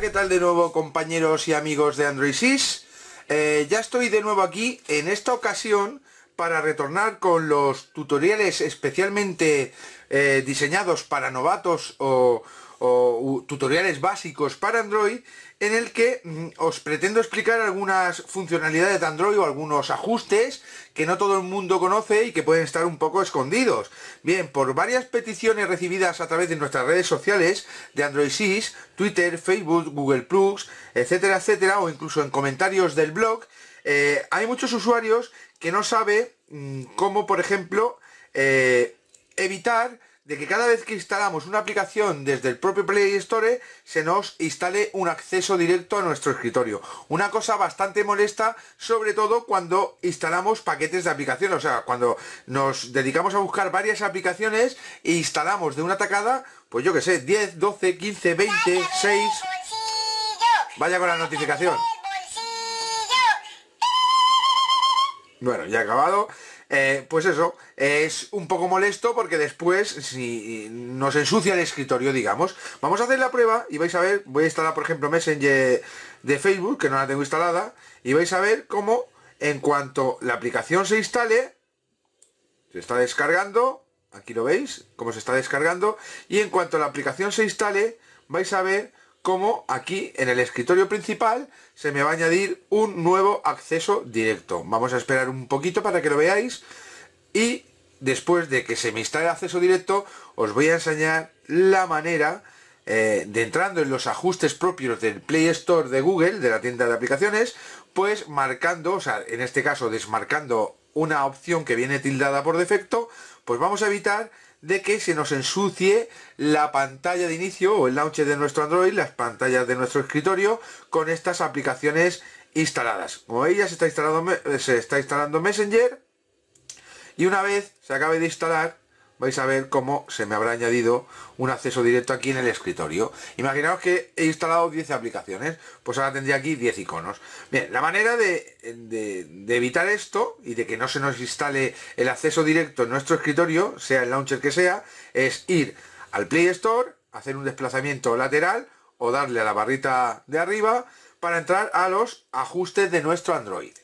¿qué tal de nuevo compañeros y amigos de Android 6? Eh, ya estoy de nuevo aquí, en esta ocasión para retornar con los tutoriales especialmente eh, diseñados para novatos o, tutoriales básicos para Android en el que mm, os pretendo explicar algunas funcionalidades de Android o algunos ajustes que no todo el mundo conoce y que pueden estar un poco escondidos. Bien, por varias peticiones recibidas a través de nuestras redes sociales de Android 6, Twitter, Facebook, Google Plus, etcétera, etcétera, o incluso en comentarios del blog, eh, hay muchos usuarios que no sabe mm, cómo, por ejemplo, eh, evitar de que cada vez que instalamos una aplicación desde el propio Play Store se nos instale un acceso directo a nuestro escritorio. Una cosa bastante molesta, sobre todo cuando instalamos paquetes de aplicación, o sea, cuando nos dedicamos a buscar varias aplicaciones e instalamos de una tacada, pues yo que sé, 10, 12, 15, 20, 6... Vaya con la notificación. Bueno, ya acabado. Eh, pues eso, es un poco molesto porque después, si nos ensucia el escritorio, digamos, vamos a hacer la prueba y vais a ver, voy a instalar por ejemplo Messenger de Facebook, que no la tengo instalada, y vais a ver cómo en cuanto la aplicación se instale, se está descargando, aquí lo veis, cómo se está descargando, y en cuanto la aplicación se instale, vais a ver como aquí en el escritorio principal se me va a añadir un nuevo acceso directo. Vamos a esperar un poquito para que lo veáis y después de que se me instale acceso directo os voy a enseñar la manera eh, de entrando en los ajustes propios del Play Store de Google, de la tienda de aplicaciones, pues marcando, o sea, en este caso desmarcando una opción que viene tildada por defecto, pues vamos a evitar de que se nos ensucie la pantalla de inicio o el launcher de nuestro Android, las pantallas de nuestro escritorio, con estas aplicaciones instaladas. Como veis ya se está instalando, se está instalando Messenger y una vez se acabe de instalar, vais a ver cómo se me habrá añadido un acceso directo aquí en el escritorio. Imaginaos que he instalado 10 aplicaciones, pues ahora tendría aquí 10 iconos. Bien, la manera de, de evitar esto y de que no se nos instale el acceso directo en nuestro escritorio, sea el launcher que sea, es ir al Play Store, hacer un desplazamiento lateral o darle a la barrita de arriba para entrar a los ajustes de nuestro Android.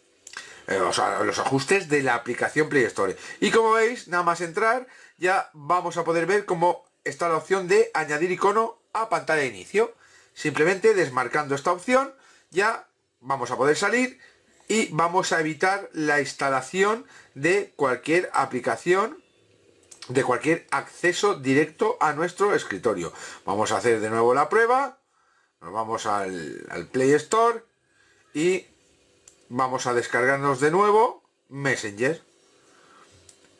Eh, los ajustes de la aplicación Play Store. Y como veis, nada más entrar, ya vamos a poder ver cómo está la opción de añadir icono a pantalla de inicio. Simplemente desmarcando esta opción, ya vamos a poder salir y vamos a evitar la instalación de cualquier aplicación de cualquier acceso directo a nuestro escritorio. Vamos a hacer de nuevo la prueba. Nos vamos al Play Store y vamos a descargarnos de nuevo Messenger.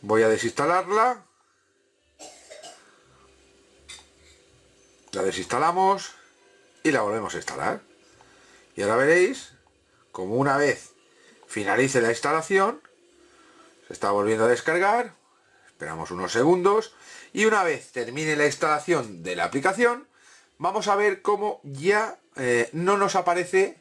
Voy a desinstalarla. La desinstalamos y la volvemos a instalar. Y ahora veréis como una vez finalice la instalación, se está volviendo a descargar. Esperamos unos segundos. Y una vez termine la instalación de la aplicación, vamos a ver cómo ya eh, no nos aparece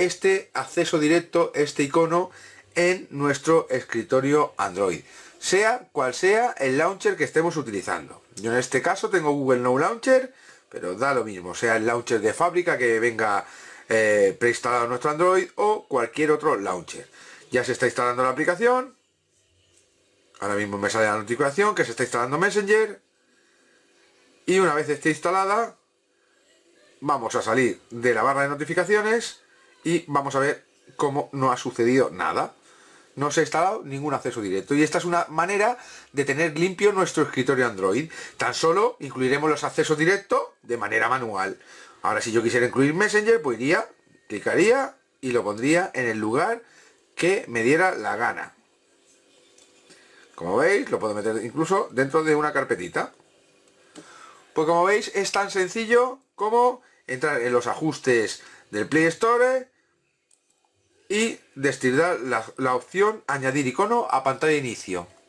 este acceso directo, este icono, en nuestro escritorio Android. Sea cual sea el launcher que estemos utilizando. Yo en este caso tengo Google no Launcher, pero da lo mismo, sea el launcher de fábrica que venga eh, preinstalado en nuestro Android o cualquier otro launcher. Ya se está instalando la aplicación. Ahora mismo me sale la notificación que se está instalando Messenger. Y una vez esté instalada, vamos a salir de la barra de notificaciones y vamos a ver cómo no ha sucedido nada. No se ha instalado ningún acceso directo. Y esta es una manera de tener limpio nuestro escritorio Android. Tan solo incluiremos los accesos directos de manera manual. Ahora, si yo quisiera incluir Messenger, pues iría, clicaría y lo pondría en el lugar que me diera la gana. Como veis, lo puedo meter incluso dentro de una carpetita. Pues como veis, es tan sencillo como entrar en los ajustes del Play Store y destilar la, la opción añadir icono a pantalla de inicio.